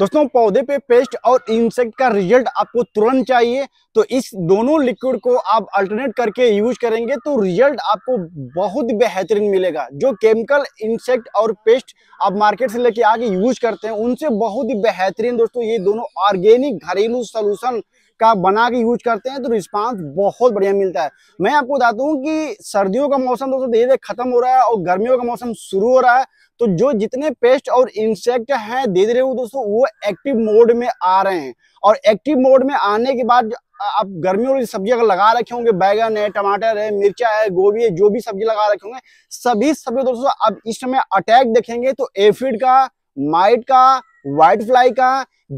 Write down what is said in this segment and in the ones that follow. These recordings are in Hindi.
दोस्तों पौधे पे पेस्ट और इंसेक्ट का रिजल्ट आपको तुरंत चाहिए तो इस दोनों लिक्विड को आप अल्टरनेट करके यूज करेंगे तो रिजल्ट आपको बहुत बेहतरीन मिलेगा जो केमिकल इंसेक्ट और पेस्ट आप मार्केट से लेके आगे यूज करते हैं उनसे बहुत ही बेहतरीन दोस्तों ये दोनों ऑर्गेनिक घरेलू सोलूशन का बना के यूज करते हैं तो रिस्पांस बहुत बढ़िया मिलता है मैं आपको बताता हूँ कि सर्दियों का मौसम दोस्तों धीरे धीरे खत्म हो रहा है और गर्मियों का मौसम शुरू हो रहा है तो जो जितने पेस्ट और इंसेक्ट हैं धीरे धीरे वो दोस्तों वो एक्टिव मोड में आ रहे हैं और एक्टिव मोड में आने के बाद आप गर्मी वाली सब्जी अगर लगा रखे होंगे बैगन है टमाटर है मिर्चा है गोभी है जो भी सब्जी लगा रखे होंगे सभी सब्जी दोस्तों अब इस समय अटैक देखेंगे तो एफिड का माइट का व्हाइट फ्लाई का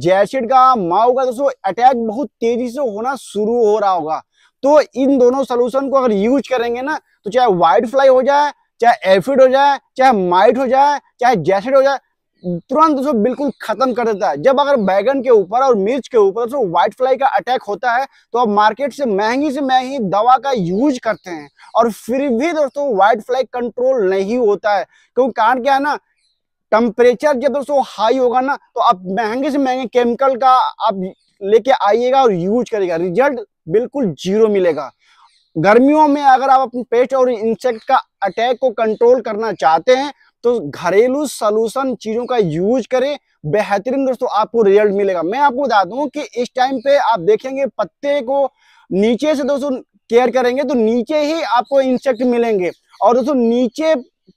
जैसिड का माओ का दोस्तों अटैक बहुत तेजी से होना शुरू हो रहा होगा तो इन दोनों सोल्यूशन को अगर यूज करेंगे ना तो चाहे व्हाइट फ्लाई हो जाए चाहे एफिड हो जाए चाहे माइट हो जाए चाहे जैसेड हो जाए तुरंत दोस्तों बिल्कुल खत्म कर देता है जब अगर बैगन के ऊपर और मिर्च के ऊपर दोस्तों व्हाइट फ्लाई का अटैक होता है तो आप मार्केट से महंगी से महंगी दवा का यूज करते हैं और फिर भी दोस्तों व्हाइट फ्लाई कंट्रोल नहीं होता है क्योंकि कारण क्या है ना टेम्परेचर जब दोस्तों हाई होगा ना तो आप महंगे से महंगे केमिकल का आप लेके आइएगा और यूज करेगा रिजल्ट बिल्कुल जीरो मिलेगा गर्मियों में अगर आप अपने पेस्ट और इंसेक्ट का अटैक को कंट्रोल करना चाहते हैं तो घरेलू सलूशन चीजों का यूज करें बेहतरीन दोस्तों आपको रिजल्ट मिलेगा मैं आपको बता दूं कि इस टाइम पे आप देखेंगे पत्ते को नीचे से दोस्तों केयर करेंगे तो नीचे ही आपको इंसेक्ट मिलेंगे और दोस्तों नीचे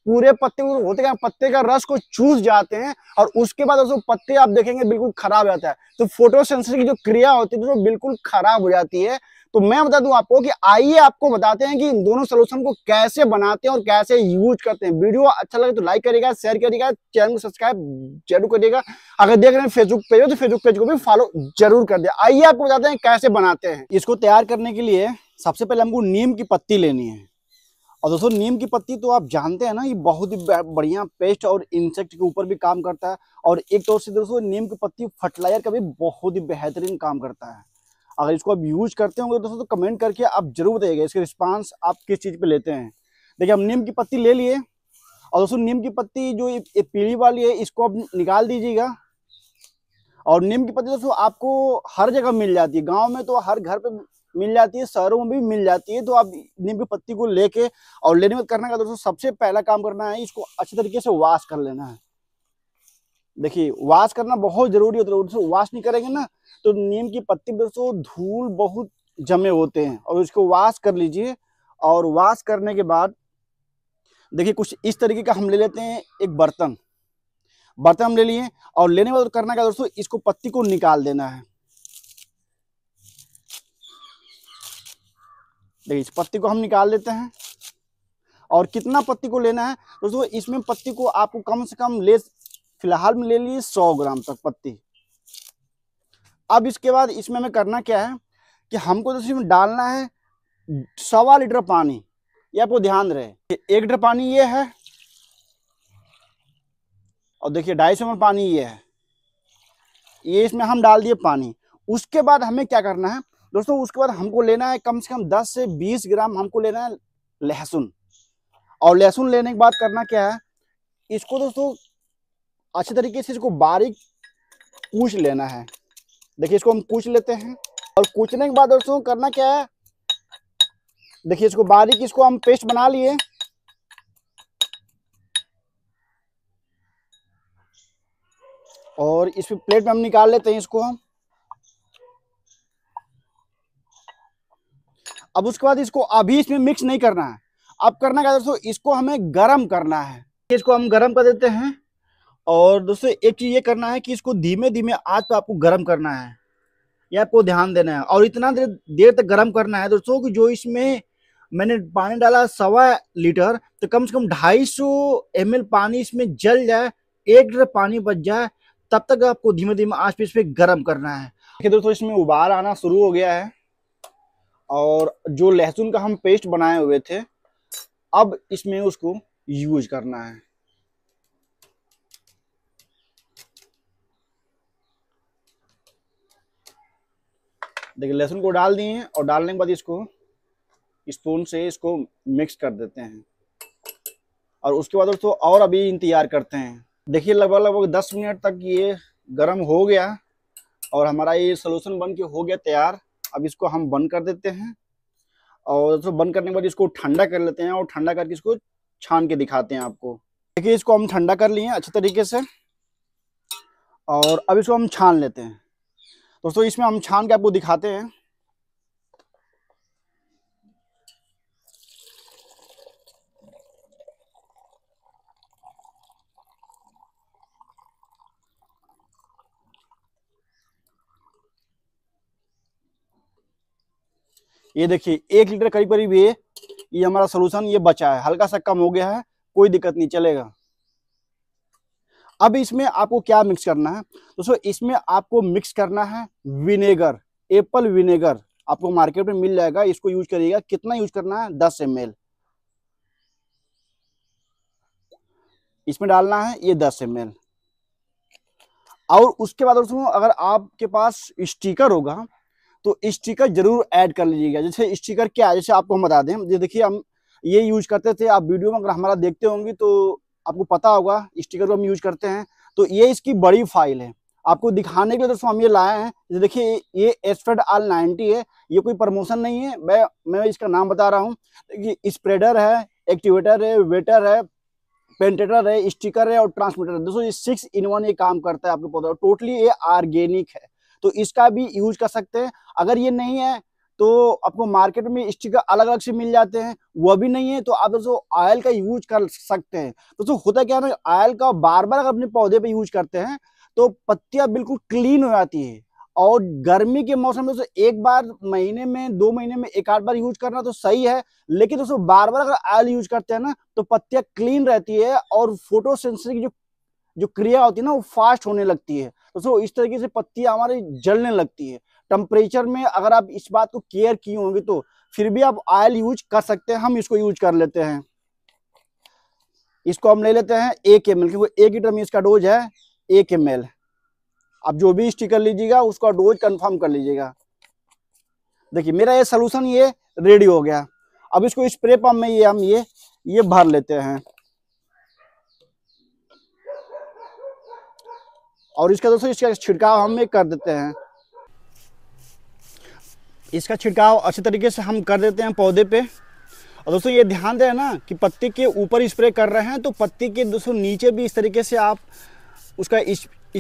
पूरे पत्ते होते हैं पत्ते का रस को चूस जाते हैं और उसके बाद दोस्तों पत्ते आप देखेंगे बिल्कुल खराब जाता है तो फोटोसेंसर की जो क्रिया होती है दोस्तों बिल्कुल खराब हो जाती है तो मैं बता दूं आपको कि आइए आपको बताते हैं कि इन दोनों सोल्यूशन को कैसे बनाते हैं और कैसे यूज करते हैं वीडियो अच्छा लगे तो लाइक करेगा शेयर करेगा चैनल को सब्सक्राइब जरूर करिएगा अगर देख रहे हैं फेसबुक पेज हो तो फेसबुक पेज को भी फॉलो जरूर कर दिया आइए आपको बताते हैं कैसे बनाते हैं इसको तैयार करने के लिए सबसे पहले हमको नीम की पत्ती लेनी है और दोस्तों नीम की पत्ती तो आप जानते हैं ना ये बहुत ही बढ़िया पेस्ट और इंसेक्ट के ऊपर भी काम करता है और एक तौर से दोस्तों नीम की पत्ती फर्टिलाइजर का भी बहुत ही बेहतरीन काम करता है अगर इसको आप यूज करते होंगे तो दोस्तों तो कमेंट करके आप जरूर बताइएगा इसके रिस्पांस आप किस चीज़ पे लेते हैं देखिए हम नीम की पत्ती ले लिए और दोस्तों नीम की पत्ती जो ये पीली वाली है इसको आप निकाल दीजिएगा और नीम की पत्ती दोस्तों आपको हर जगह मिल जाती है गाँव में तो हर घर पर मिल जाती है शहरों में भी मिल जाती है तो आप नीम की पत्ती को लेके और लेने में करना का दोस्तों सबसे पहला काम करना है इसको अच्छे तरीके से वाश कर लेना है देखिए वाश करना बहुत जरूरी होता है वाश नहीं करेंगे ना तो नीम की पत्ती पर दोस्तों धूल बहुत जमे होते हैं और उसको वाश कर लीजिए और वाश करने के बाद देखिए कुछ इस तरीके का हम ले लेते हैं एक बर्तन बर्तन हम ले लिए और लेने के बाद करना क्या दोस्तों इसको पत्ती को निकाल देना है देखिए इस पत्ती को हम निकाल देते हैं और कितना पत्ती को लेना है दोस्तों इसमें पत्ती को आपको कम से कम ले फिलहाल में ले लिए सौ ग्राम तक पत्ती अब इसके बाद इसमें हमें करना क्या है कि हमको तो सिर्फ डालना है सवा लीटर पानी ये आपको ध्यान रहे एक लीटर पानी ये है और देखिए ढाई सौ पानी ये है ये इसमें हम डाल दिए पानी उसके बाद हमें क्या करना है दोस्तों उसके बाद हमको लेना है कम से कम 10 से 20 ग्राम हमको लेना है लहसुन और लहसुन लेने के बाद करना क्या है इसको दोस्तों अच्छे तरीके से इसको बारीक कूच लेना है देखिए इसको हम कूच लेते हैं और कूचने के बाद दोस्तों करना क्या है देखिए इसको बारीक इसको हम पेस्ट बना लिए और इस प्लेट में हम निकाल लेते हैं इसको हम अब उसके बाद इसको अभी इसमें मिक्स नहीं करना है अब करना क्या दोस्तों इसको हमें गरम करना है इसको हम गरम कर देते हैं और दोस्तों एक चीज़ ये करना है कि इसको धीमे धीमे आज पर आपको गर्म करना है ये आपको ध्यान देना है और इतना देर देर तक गर्म करना है दोस्तों कि जो इसमें मैंने पानी डाला सवा लीटर तो कम से कम ढाई सौ एम पानी इसमें जल जाए एक लीटर पानी बच जाए तब तक आपको धीमे धीमे आज पे इस पर गर्म करना है दोस्तों इसमें उबाल आना शुरू हो गया है और जो लहसुन का हम पेस्ट बनाए हुए थे अब इसमें उसको यूज करना है देखिए लहसुन को डाल दिए और डालने के बाद इसको स्पून से इसको मिक्स कर देते हैं और उसके बाद दोस्तों और अभी इंतज़ार करते हैं देखिए लगभग लगभग दस मिनट तक ये गर्म हो गया और हमारा ये सोलूशन बन के हो गया तैयार अब इसको हम बंद कर देते हैं और दोस्तों बंद करने के बाद इसको ठंडा कर लेते हैं और ठंडा करके इसको छान के दिखाते हैं आपको देखिए इसको हम ठंडा कर लिए अच्छे तरीके से और अब इसको हम छान लेते हैं दोस्तों इसमें हम छान के आपको दिखाते हैं ये देखिए एक लीटर करीब करीब ये ये हमारा सोल्यूशन ये बचा है हल्का सा कम हो गया है कोई दिक्कत नहीं चलेगा अब इसमें आपको क्या मिक्स करना है दोस्तों इसमें आपको मिक्स करना है विनेगर एप्पल विनेगर आपको मार्केट में मिल जाएगा इसको यूज करिएगा कितना यूज करना है दस एम इसमें डालना है ये दस एम और उसके बाद दोस्तों अगर आपके पास स्टिकर होगा तो स्टिकर जरूर ऐड कर लीजिएगा जैसे स्टिकर क्या है जैसे आपको हम बता दें देखिए हम ये यूज करते थे आप वीडियो में अगर हमारा देखते होंगे तो आपको पता होगा स्टिकर को हम यूज करते हैं तो ये इसकी बड़ी फाइल है आपको दिखाने के लिए दोस्तों हम ये लाए हैं ये देखिए ये एसफेड आल 90 है ये कोई प्रमोशन नहीं है मैं मैं इसका नाम बता रहा हूँ स्प्रेडर है एक्टिवेटर है वेटर है पेंटेटर है स्टिकर है और ट्रांसमीटर है दोस्तों ये सिक्स इन वन ये काम करता है आपके पौधा टोटली ये आर्गेनिक है तो इसका भी यूज कर सकते हैं अगर ये नहीं है तो आपको मार्केट में स्टिकर अलग अलग से मिल जाते हैं वह भी नहीं है तो आप दोस्तों ऑयल का यूज कर सकते हैं दोस्तों होता क्या है ऑयल का बार बार अपने पौधे पर यूज करते हैं तो पत्तियां बिल्कुल क्लीन हो जाती है और गर्मी के मौसम में दोस्तों एक बार महीने में दो महीने में एक आठ बार यूज करना तो सही है लेकिन दोस्तों बार बार अगर ऑयल यूज करते हैं ना तो पत्तियां क्लीन रहती है और फोटोसेंसिटिव जो जो क्रिया होती है ना वो फास्ट होने लगती है दोस्तों इस तरीके से पत्ती हमारी जलने लगती है टेम्परेचर में अगर आप इस बात को केयर किए होंगे तो फिर भी आप ऑयल यूज कर सकते हैं हम इसको यूज कर लेते हैं इसको हम ले लेते हैं एक एम एल क्योंकि एक लीटर में इसका डोज है एक एम एल आप जो भी स्टिकर लीजिएगा उसका डोज कंफर्म कर लीजिएगा देखिए मेरा ये सोलूशन ये रेडी हो गया अब इसको स्प्रे इस पंप में ये हम ये ये भर लेते हैं और इसका दोस्तों इसका छिड़काव हम कर देते हैं इसका छिड़काव अच्छे तरीके से हम कर देते हैं पौधे पे और दोस्तों ये ध्यान दें ना कि पत्ती के ऊपर स्प्रे कर रहे हैं तो पत्ती के दोस्तों नीचे भी इस तरीके से आप उसका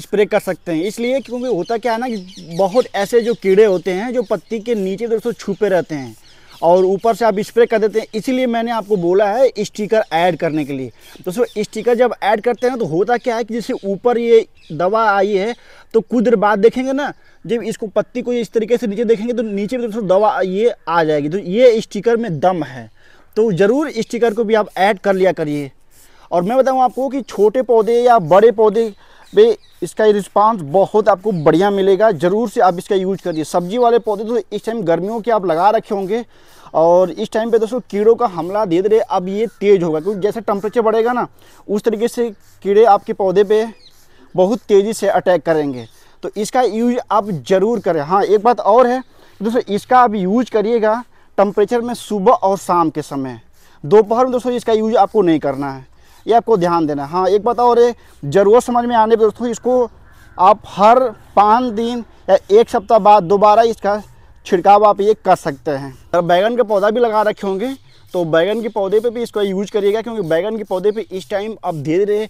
स्प्रे कर सकते हैं इसलिए क्योंकि होता क्या है ना कि बहुत ऐसे जो कीड़े होते हैं जो पत्ती के नीचे दोस्तों छुपे रहते हैं और ऊपर से आप स्प्रे कर देते हैं इसीलिए मैंने आपको बोला है स्टिकर ऐड करने के लिए दोस्तों स्टिकर जब ऐड करते हैं तो होता क्या है कि जैसे ऊपर ये दवा आई है तो कुछ देर बाद देखेंगे ना जब इसको पत्ती को इस तरीके से नीचे देखेंगे तो नीचे भी दोस्तों दवा ये आ जाएगी तो ये स्टिकर में दम है तो ज़रूर स्टिकर को भी आप ऐड कर लिया करिए और मैं बताऊँ आपको कि छोटे पौधे या बड़े पौधे भाई इसका रिस्पांस बहुत आपको बढ़िया मिलेगा ज़रूर से आप इसका यूज करिए सब्जी वाले पौधे तो इस टाइम गर्मियों के आप लगा रखे होंगे और इस टाइम पे दोस्तों कीड़ों का हमला धीरे धीरे अब ये तेज़ होगा क्योंकि जैसे टेम्परेचर बढ़ेगा ना उस तरीके से कीड़े आपके पौधे पे बहुत तेज़ी से अटैक करेंगे तो इसका यूज आप ज़रूर करें हाँ एक बात और है दोस्तों इसका आप यूज करिएगा टम्परेचर में सुबह और शाम के समय दोपहर में दोस्तों इसका यूज आपको नहीं करना है ये आपको ध्यान देना हाँ एक बात और ज़रूरत समझ में आने पर दोस्तों इसको आप हर पाँच दिन या एक सप्ताह बाद दोबारा इसका छिड़काव आप ये कर सकते हैं अगर बैगन का पौधा भी लगा रखे होंगे तो बैगन के पौधे पे भी इसका यूज करिएगा क्योंकि बैगन के पौधे पे इस टाइम अब धीरे धीरे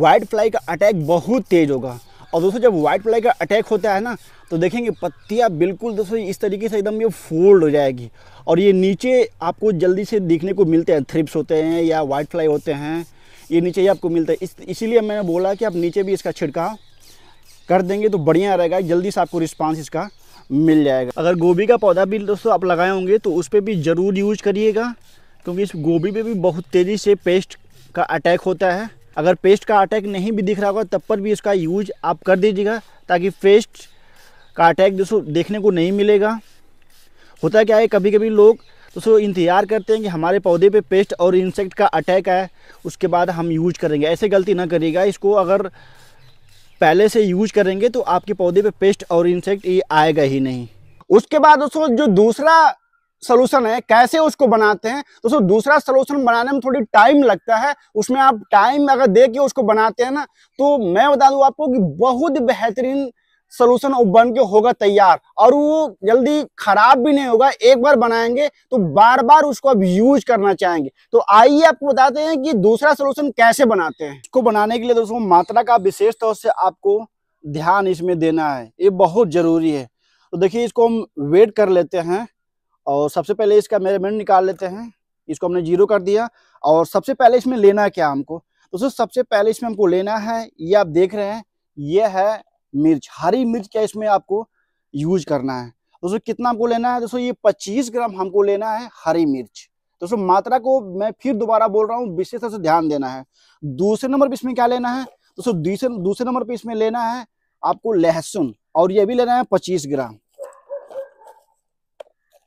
वाइट फ्लाई का अटैक बहुत तेज़ होगा और दोस्तों जब वाइट फ्लाई का अटैक होता है ना तो देखेंगे पत्तियाँ बिल्कुल दोस्तों इस तरीके से एकदम ये फोल्ड हो जाएगी और ये नीचे आपको जल्दी से देखने को मिलते हैं थ्रिप्स होते हैं या वाइट फ्लाई होते हैं ये नीचे ही आपको मिलता है इस इसीलिए मैंने बोला कि आप नीचे भी इसका छिड़काव कर देंगे तो बढ़िया रहेगा जल्दी से आपको रिस्पांस इसका मिल जाएगा अगर गोभी का पौधा भी दोस्तों आप लगाए होंगे तो उस पर भी ज़रूर यूज करिएगा क्योंकि इस गोभी पर भी बहुत तेज़ी से पेस्ट का अटैक होता है अगर पेस्ट का अटैक नहीं भी दिख रहा होगा तब पर भी इसका यूज आप कर दीजिएगा ताकि पेस्ट का अटैक दोस्तों देखने को नहीं मिलेगा होता क्या है कभी कभी लोग उसको तो इंतज़ार करते हैं कि हमारे पौधे पे पेस्ट और इंसेक्ट का अटैक आए उसके बाद हम यूज करेंगे ऐसे गलती ना करिएगा इसको अगर पहले से यूज करेंगे तो आपके पौधे पे पेस्ट और इंसेक्ट ये आएगा ही नहीं उसके बाद उसको जो दूसरा सोल्यूशन है कैसे उसको बनाते हैं तो दूसरा सोल्यूशन बनाने में थोड़ी टाइम लगता है उसमें आप टाइम अगर दे के उसको बनाते हैं ना तो मैं बता दूं आपको कि बहुत बेहतरीन सोलूशन बन के होगा तैयार और वो जल्दी खराब भी नहीं होगा एक बार बनाएंगे तो बार बार उसको आप यूज करना चाहेंगे तो आइए आपको बताते हैं कि दूसरा सोलूशन कैसे बनाते हैं इसको बनाने के लिए दोस्तों मात्रा का विशेष तौर से आपको ध्यान इसमें देना है ये बहुत जरूरी है तो देखिए इसको हम वेट कर लेते हैं और सबसे पहले इसका मेजरमेंट निकाल लेते हैं इसको हमने जीरो कर दिया और सबसे पहले इसमें लेना है क्या हमको दोस्तों सबसे पहले इसमें हमको लेना है ये आप देख रहे हैं ये है मिर्च हरी मिर्च क्या इसमें आपको यूज करना है दोस्तों कितना आपको लेना है दोस्तों ये 25 ग्राम हमको लेना है हरी मिर्च दोस्तों मात्रा को मैं फिर दोबारा बोल रहा हूँ विशेष तरह से ध्यान देना है दूसरे नंबर पर इसमें क्या लेना है दोस्तों दूसरे दूसरे नंबर पर इसमें लेना है आपको लहसुन और ये भी लेना है पच्चीस ग्राम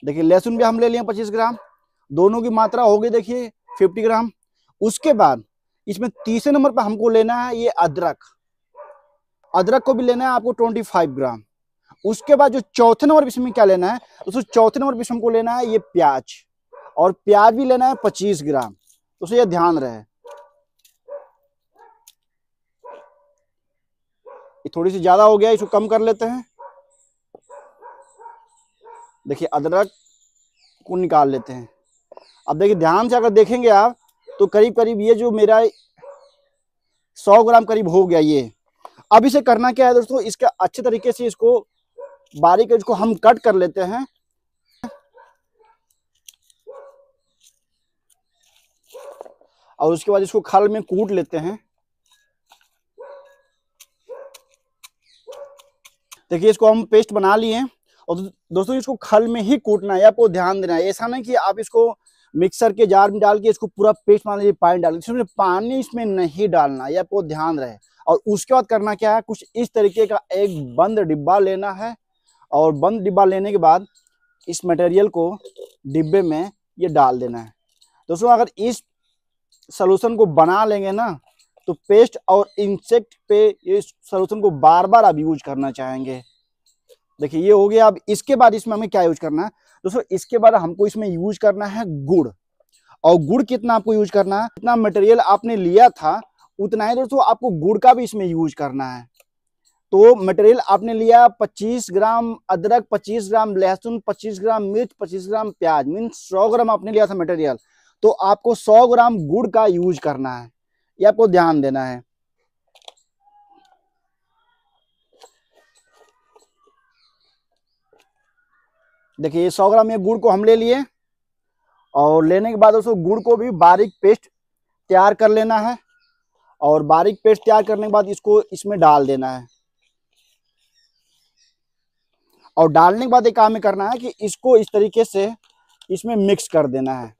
देखिए लहसुन भी हम ले लिए पच्चीस ग्राम दोनों की मात्रा हो गई देखिए फिफ्टी ग्राम उसके बाद इसमें तीसरे नंबर पर हमको लेना है ये अदरक अदरक को भी लेना है आपको ट्वेंटी फाइव ग्राम उसके बाद जो चौथे नंबर विषम में क्या लेना है दोस्तों चौथे नंबर विषम को लेना है ये प्याज और प्याज भी लेना है पच्चीस ग्राम दोस्तों ये ध्यान रहे ये थोड़ी सी ज्यादा हो गया इसको कम कर लेते हैं देखिए अदरक को निकाल लेते हैं अब देखिए ध्यान से अगर देखेंगे आप तो करीब करीब ये जो मेरा सौ ग्राम करीब हो गया ये अब इसे करना क्या है दोस्तों इसके अच्छे तरीके से इसको बारीक इसको हम कट कर लेते हैं और उसके बाद इसको खाल में कूट लेते हैं देखिए इसको हम पेस्ट बना लिए और दोस्तों इसको खल में ही कूटना है आपको ध्यान देना है ऐसा नहीं कि आप इसको मिक्सर के जार में डाल के इसको पूरा पेस्ट बना लीजिए पानी डाल इसमें पानी इसमें नहीं डालना है आपको ध्यान रहे और उसके बाद करना क्या है कुछ इस तरीके का एक बंद डिब्बा लेना है और बंद डिब्बा लेने के बाद इस मटेरियल को डिब्बे में ये डाल देना है दोस्तों अगर इस सोलूशन को बना लेंगे ना तो पेस्ट और इंसेक्ट पे ये सोलूशन को बार बार आप यूज करना चाहेंगे देखिए ये हो गया अब इसके बाद इसमें हमें क्या यूज करना है दोस्तों इसके बाद हमको इसमें यूज करना है गुड़ और गुड़ कितना आपको यूज करना है कितना मटेरियल आपने लिया था उतना ही दोस्तों आपको गुड़ का भी इसमें यूज करना है तो मटेरियल आपने लिया 25 ग्राम अदरक 25 ग्राम लहसुन 25 ग्राम मिर्च 25 ग्राम प्याज मीन्स 100 ग्राम आपने लिया था मटेरियल तो आपको 100 ग्राम गुड़ का यूज करना है ये आपको ध्यान देना है देखिए सौ ग्राम ये गुड़ को हम ले लिए और लेने के बाद दोस्तों गुड़ को भी बारीक पेस्ट तैयार कर लेना है और बारीक पेस्ट तैयार करने के बाद इसको इसमें डाल देना है और डालने के बाद एक काम करना है कि इसको इस तरीके से इसमें मिक्स कर देना है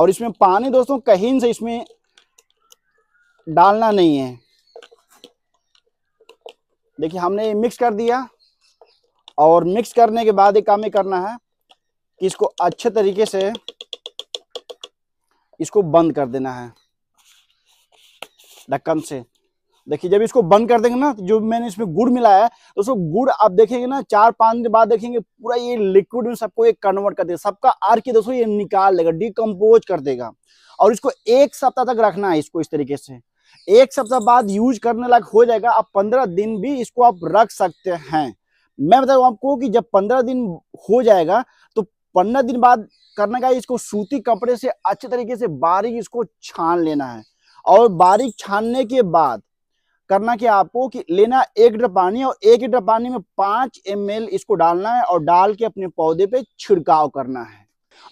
और इसमें पानी दोस्तों कहीं से इसमें डालना नहीं है देखिए हमने ये मिक्स कर दिया और मिक्स करने के बाद एक काम करना है कि इसको अच्छे तरीके से इसको बंद कर देना है ढक्कन से देखिए जब इसको बंद कर देंगे ना तो जो मैंने इसमें गुड़ मिलाया है दोस्तों उसको गुड़ आप देखेंगे ना चार पांच दिन बाद देखेंगे पूरा ये लिक्विड में सबको एक कन्वर्ट कर देगा सबका आर की दोस्तों ये निकाल देगा डिकम्पोज कर देगा और इसको एक सप्ताह तक रखना है इसको इस तरीके से एक सप्ताह बाद यूज करने लायक हो जाएगा आप पंद्रह दिन भी इसको आप रख सकते हैं मैं बता आपको कि जब पंद्रह दिन हो जाएगा तो पंद्रह दिन बाद करने का इसको सूती कपड़े से अच्छे तरीके से बारीक इसको छान लेना है और बारीक छानने के बाद करना क्या आपको कि लेना एक लीटर पानी और एक लीटर पानी में पांच एम इसको डालना है और डाल के अपने पौधे पे छिड़काव करना है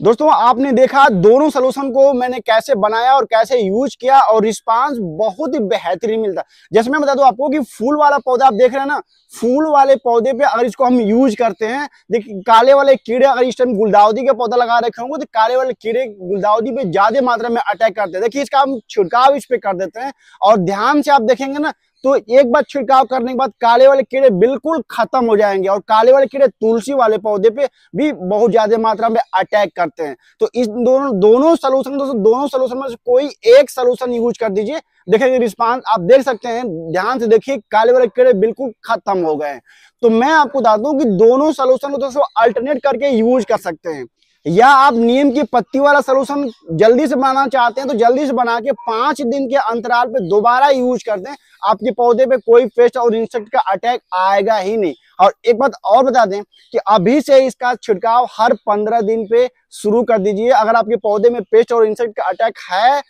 दोस्तों आपने देखा दोनों सोल्यूशन को मैंने कैसे बनाया और कैसे यूज किया और रिस्पांस बहुत ही बेहतरीन मिलता जैसे मैं बता दूं आपको कि फूल वाला पौधा आप देख रहे हैं ना फूल वाले पौधे पे अगर इसको हम यूज करते हैं देखिए काले वाले कीड़े अगर इस टाइम गुलदाउदी का पौधा लगा रखे होंगे तो काले वाले कीड़े गुलदाउदी पे ज्यादा मात्रा में अटैक करते हैं देखिए इसका हम छिड़काव इस पे कर देते हैं और ध्यान से आप देखेंगे ना तो एक बार छिड़काव करने के बाद काले वाले कीड़े बिल्कुल खत्म हो जाएंगे और काले वाले कीड़े तुलसी वाले पौधे पे भी बहुत ज्यादा मात्रा में अटैक करते हैं तो इस दोनों दोनों सोल्यूशन दोस्तों दोनों सोल्यूशन में कोई एक सोल्यूशन यूज कर दीजिए देखेंगे रिस्पांस आप देख सकते हैं ध्यान से देखिए काले वाले कीड़े बिल्कुल खत्म हो गए तो मैं आपको बता दूं कि दोनों सोल्यूशन को दोस्तों अल्टरनेट करके यूज कर सकते हैं या आप नीम की पत्ती वाला सोलूशन जल्दी से बनाना चाहते हैं तो जल्दी से बना के पांच दिन के अंतराल पे दोबारा यूज कर दें आपके पौधे पे कोई पेस्ट और इंसेक्ट का अटैक आएगा ही नहीं और एक बात और बता दें कि अभी से इसका छिड़काव हर पंद्रह दिन पे शुरू कर दीजिए अगर आपके पौधे में पेस्ट और इंसेक्ट का अटैक है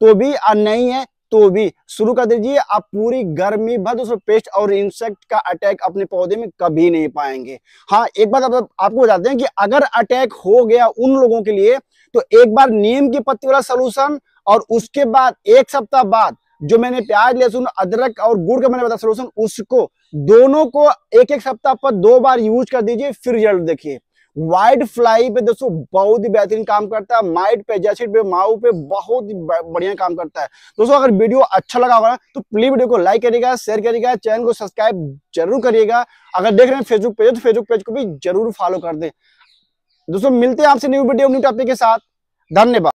तो भी नहीं है तो भी शुरू कर दीजिए आप पूरी गर्मी भर दोस्तों पेस्ट और इंसेक्ट का अटैक अपने पौधे में कभी नहीं पाएंगे हाँ एक बात आप, आपको बताते हैं कि अगर अटैक हो गया उन लोगों के लिए तो एक बार नीम की पत्ती वाला सोलूशन और उसके बाद एक सप्ताह बाद जो मैंने प्याज लहसुन अदरक और गुड़ का मैंने बताया सोलूशन उसको दोनों को एक एक सप्ताह पर दो बार यूज कर दीजिए फिर रिजल्ट देखिए वाइड फ्लाई पे दोस्तों बहुत ही बेहतरीन काम करता है माइट पे जैसिड पे माउ पे बहुत ही बढ़िया काम करता है दोस्तों अगर वीडियो अच्छा लगा होगा तो प्लीज वीडियो को लाइक करिएगा शेयर करिएगा चैनल को सब्सक्राइब जरूर करिएगा अगर देख रहे हैं फेसबुक पेज तो फेसबुक पेज को भी जरूर फॉलो कर दें दोस्तों मिलते हैं आपसे न्यू वीडियो न्यू टॉपिक के साथ धन्यवाद